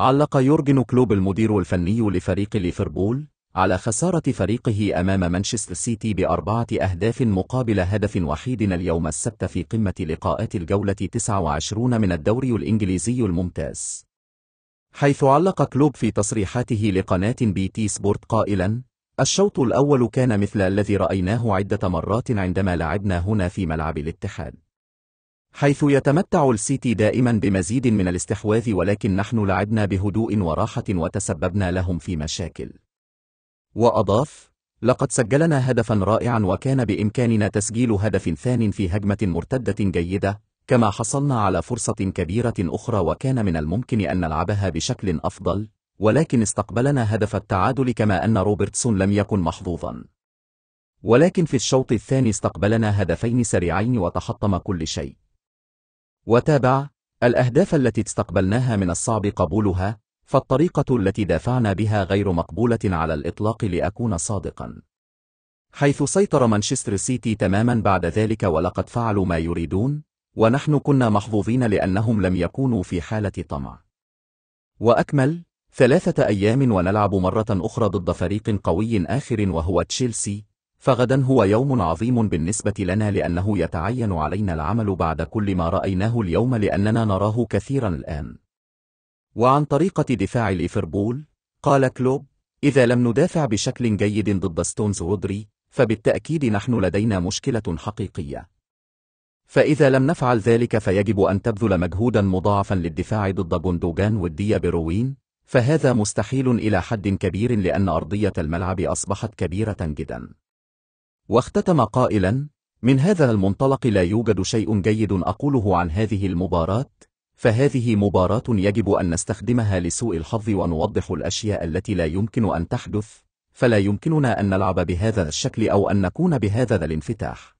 علق يورجن كلوب المدير الفني لفريق ليفربول على خسارة فريقه أمام مانشستر سيتي بأربعة أهداف مقابل هدف وحيد اليوم السبت في قمة لقاءات الجولة 29 من الدوري الإنجليزي الممتاز حيث علق كلوب في تصريحاته لقناة بي تي سبورت قائلا الشوط الأول كان مثل الذي رأيناه عدة مرات عندما لعبنا هنا في ملعب الاتحاد حيث يتمتع السيتي دائما بمزيد من الاستحواذ ولكن نحن لعبنا بهدوء وراحة وتسببنا لهم في مشاكل. وأضاف: لقد سجلنا هدفا رائعا وكان بإمكاننا تسجيل هدف ثان في هجمة مرتدة جيدة، كما حصلنا على فرصة كبيرة أخرى وكان من الممكن أن نلعبها بشكل أفضل، ولكن استقبلنا هدف التعادل كما أن روبرتسون لم يكن محظوظا. ولكن في الشوط الثاني استقبلنا هدفين سريعين وتحطم كل شيء. وتابع الأهداف التي استقبلناها من الصعب قبولها فالطريقة التي دافعنا بها غير مقبولة على الإطلاق لأكون صادقا حيث سيطر مانشستر سيتي تماما بعد ذلك ولقد فعلوا ما يريدون ونحن كنا محظوظين لأنهم لم يكونوا في حالة طمع وأكمل ثلاثة أيام ونلعب مرة أخرى ضد فريق قوي آخر وهو تشيلسي فغدا هو يوم عظيم بالنسبة لنا لأنه يتعين علينا العمل بعد كل ما رأيناه اليوم لأننا نراه كثيرا الآن وعن طريقة دفاع ليفربول قال كلوب إذا لم ندافع بشكل جيد ضد ستونز رودري فبالتأكيد نحن لدينا مشكلة حقيقية فإذا لم نفعل ذلك فيجب أن تبذل مجهودا مضاعفا للدفاع ضد جندوجان ودية بروين فهذا مستحيل إلى حد كبير لأن أرضية الملعب أصبحت كبيرة جدا واختتم قائلا من هذا المنطلق لا يوجد شيء جيد أقوله عن هذه المباراة فهذه مباراة يجب أن نستخدمها لسوء الحظ ونوضح الأشياء التي لا يمكن أن تحدث فلا يمكننا أن نلعب بهذا الشكل أو أن نكون بهذا الانفتاح